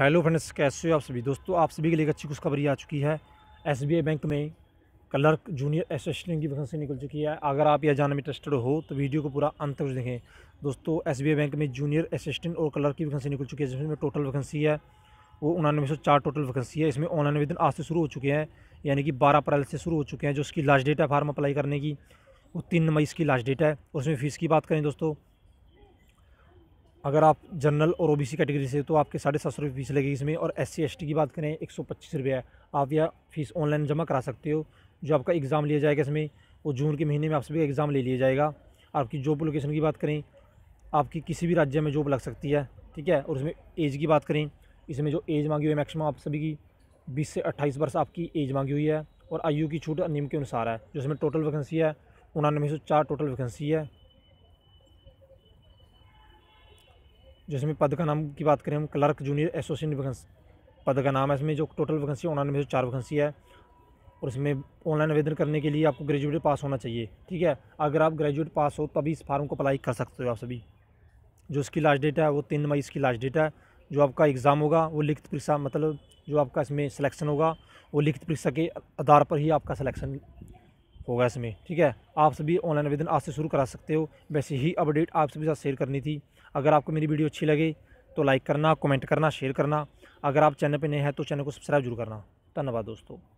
hello friends कैसे हो आप सभी दोस्तों आप सभी के लिए अच्छी खुशखबरी आ चुकी है एसबीआई बैंक में क्लर्क जूनियर असिस्टेंट की वैकेंसी निकल चुकी है अगर आप यह जानने में इंटरेस्टेड हो तो वीडियो को पूरा अंत तक देखें दोस्तों एसबीआई बैंक में जूनियर असिस्टेंट और क्लर्क की वैकेंसी निकल चुकी है जिसमें टोटल वैकेंसी है वो उनानवे सौ चार टोटल वैकेंसी है इसमें ऑनलाइन आवेदन आज से शुरू हो चुके हैं यानी कि बारह अप्रैल से शुरू हो चुके हैं जो उसकी लास्ट डेट है फार्म अप्लाई करने की वो तीन मई इसकी लास्ट डेट है उसमें फ़ीस की बात करें दोस्तों अगर आप जनरल और ओबीसी कैटेगरी से तो आपके साढ़े सात सौ रुपये फीस लगेगी इसमें और एस सी की बात करें एक सौ पच्चीस रुपये है आप यह फ़ीस ऑनलाइन जमा करा सकते हो जो आपका एग्ज़ाम लिया जाएगा इसमें वो जून के महीने में आप सभी एग्ज़ाम ले लिया जाएगा आपकी जॉब लोकेशन की बात करें आपकी किसी भी राज्य में जॉब लग सकती है ठीक है और इसमें एज की बात करें इसमें जो एज मांगी हुई है मैक्सिमम आप सभी की बीस से अट्ठाईस वर्ष आपकी एज मांगी हुई है और आयु की छूट नियम के अनुसार है जिसमें टोटल वैकेंसी है उनानवे सौ चार टोटल वैकेंसी है जैसे पद का नाम की बात करें हम क्लर्क जूनियर एसोसिएट वैकेंसी पद का नाम है इसमें जो टोटल वैकेंसी ऑनलाइन में जो चार वैकेंसी है और इसमें ऑनलाइन आवेदन करने के लिए आपको ग्रेजुएट पास होना चाहिए ठीक है अगर आप ग्रेजुएट पास हो तभी इस फार्म को अप्लाई कर सकते हो आप सभी जो इसकी लास्ट डेट है वो तीन मई इसकी लास्ट डेट है जो आपका एग्ज़ाम होगा वो लिखित परीक्षा मतलब जो आपका इसमें सिलेक्शन होगा वो लिखित परीक्षा के आधार पर ही आपका सिलेक्शन होगा इसमें ठीक है आप सभी ऑनलाइन आवेदन आज से शुरू करा सकते हो वैसे ही अपडेट आप सभी साथ शेयर करनी थी अगर आपको मेरी वीडियो अच्छी लगे तो लाइक करना कमेंट करना शेयर करना अगर आप चैनल पर नए हैं तो चैनल को सब्सक्राइब जरूर करना धन्यवाद दोस्तों